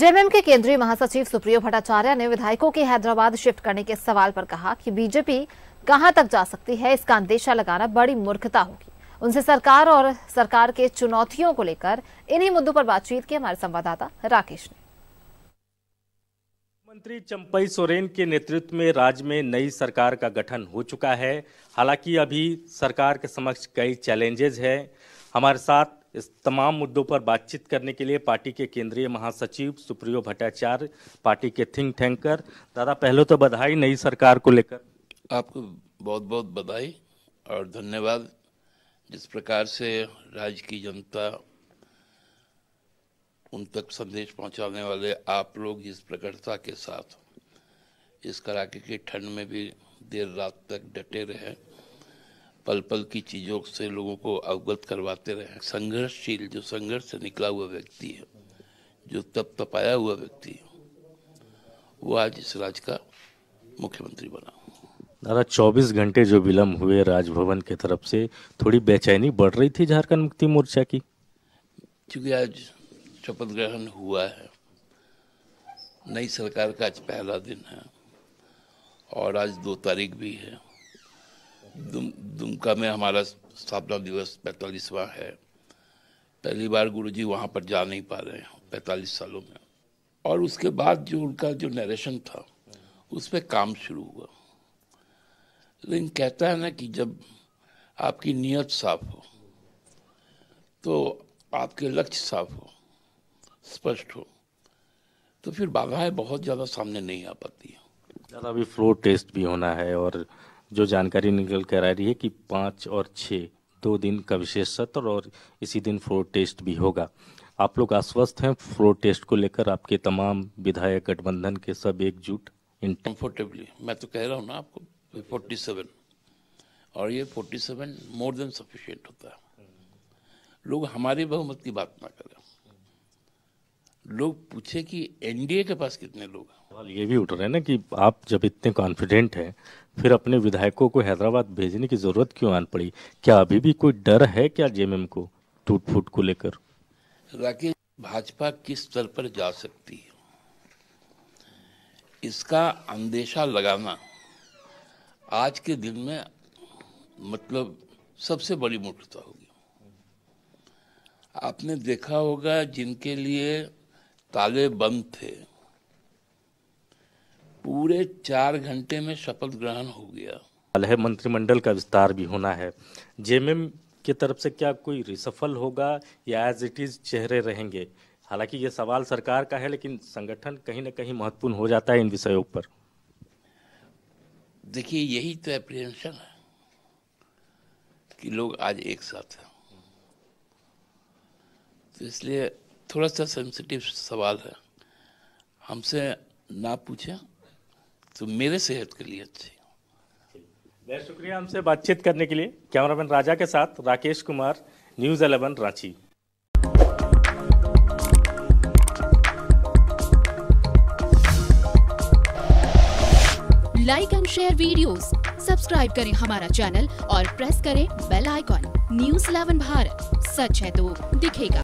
JMM के केंद्रीय महासचिव सुप्रियो भट्टाचार्य ने विधायकों के हैदराबाद शिफ्ट करने के सवाल पर कहा कि बीजेपी कहां तक जा सकती है इसका अंदेशा लगाना बड़ी मूर्खता होगी उनसे सरकार और सरकार के चुनौतियों को लेकर इन्हीं मुद्दों पर बातचीत की हमारे संवाददाता राकेश ने मंत्री चंपई सोरेन के नेतृत्व में राज्य में नई सरकार का गठन हो चुका है हालांकि अभी सरकार के समक्ष कई चैलेंजेज है हमारे साथ इस तमाम मुद्दों पर बातचीत करने के लिए पार्टी के केंद्रीय महासचिव सुप्रियो भट्टाचार्य पार्टी के थिंक टैंकर दादा पहले तो बधाई नई सरकार को लेकर आपको बहुत बहुत बधाई और धन्यवाद जिस प्रकार से राज्य की जनता उन तक संदेश पहुंचाने वाले आप लोग जिस प्रखरता के साथ इस कड़ाके की ठंड में भी देर रात तक डटे रहे पल पल की चीज़ों से लोगों को अवगत करवाते रहे संघर्षशील जो संघर्ष से निकला हुआ व्यक्ति है जो तप तपाया हुआ व्यक्ति है वो आज इस राज्य का मुख्यमंत्री बना दादा 24 घंटे जो विलम्ब हुए राजभवन के तरफ से थोड़ी बेचैनी बढ़ रही थी झारखंड मुक्ति मोर्चा की क्योंकि आज शपथ ग्रहण हुआ है नई सरकार का आज पहला दिन है और आज दो तारीख भी है दुमका में हमारा स्थापना दिवस पैंतालीसवा है पहली बार गुरुजी वहाँ पर जा नहीं पा रहे हैं पैंतालीस सालों में और उसके बाद जो उनका जो नरेशन था उस पर काम शुरू हुआ लेकिन कहता है ना कि जब आपकी नियत साफ हो तो आपके लक्ष्य साफ हो स्पष्ट हो तो फिर बाधाएं बहुत ज़्यादा सामने नहीं आ पाती हैं ज़्यादा भी फ्लो टेस्ट भी होना है और जो जानकारी निकल कर आ रही है कि पाँच और छः दो दिन का विशेष सत्र और इसी दिन फ्लोर टेस्ट भी होगा आप लोग आश्वस्त हैं फ्लोर टेस्ट को लेकर आपके तमाम विधायक गठबंधन के सब एकजुट कंफर्टेबली मैं तो कह रहा हूँ ना आपको फोर्टी सेवन और ये forty seven more than sufficient होता है लोग हमारे बहुमत की बात ना करें लोग पूछे कि एनडीए के पास कितने लोग हैं सवाल ये भी उठ रहे हैं ना कि आप जब इतने कॉन्फिडेंट हैं फिर अपने विधायकों को हैदराबाद भेजने की ज़रूरत क्यों आन पड़ी क्या अभी भी कोई डर है क्या जेएमएम को टूट फूट को लेकर राकेश भाजपा किस स्तर पर जा सकती है इसका अंदेशा लगाना आज के दिन में मतलब सबसे बड़ी मूर्खता होगी आपने देखा होगा जिनके लिए ताले बंद थे पूरे चार घंटे में शपथ ग्रहण हो गया कल है मंत्रिमंडल का विस्तार भी होना है जेएमएम की तरफ से क्या कोई रिसफल होगा या एज इट इज चेहरे रहेंगे हालांकि ये सवाल सरकार का है लेकिन संगठन कहीं ना कहीं महत्वपूर्ण हो जाता है इन विषयों पर देखिए यही तो एप्रीहेंशन है कि लोग आज एक साथ हैं तो इसलिए थोड़ा सा सेंसिटिव सवाल है हमसे ना पूछे तो मेरे सेहत के लिए अच्छी बहुत शुक्रिया हमसे बातचीत करने के लिए कैमरामैन राजा के साथ Rakesh Kumar news eleven Ranchi like and share videos, subscribe करें हमारा चैनल और प्रेस करें बेल आइकॉन न्यूज 11 भारत सच है तो दिखेगा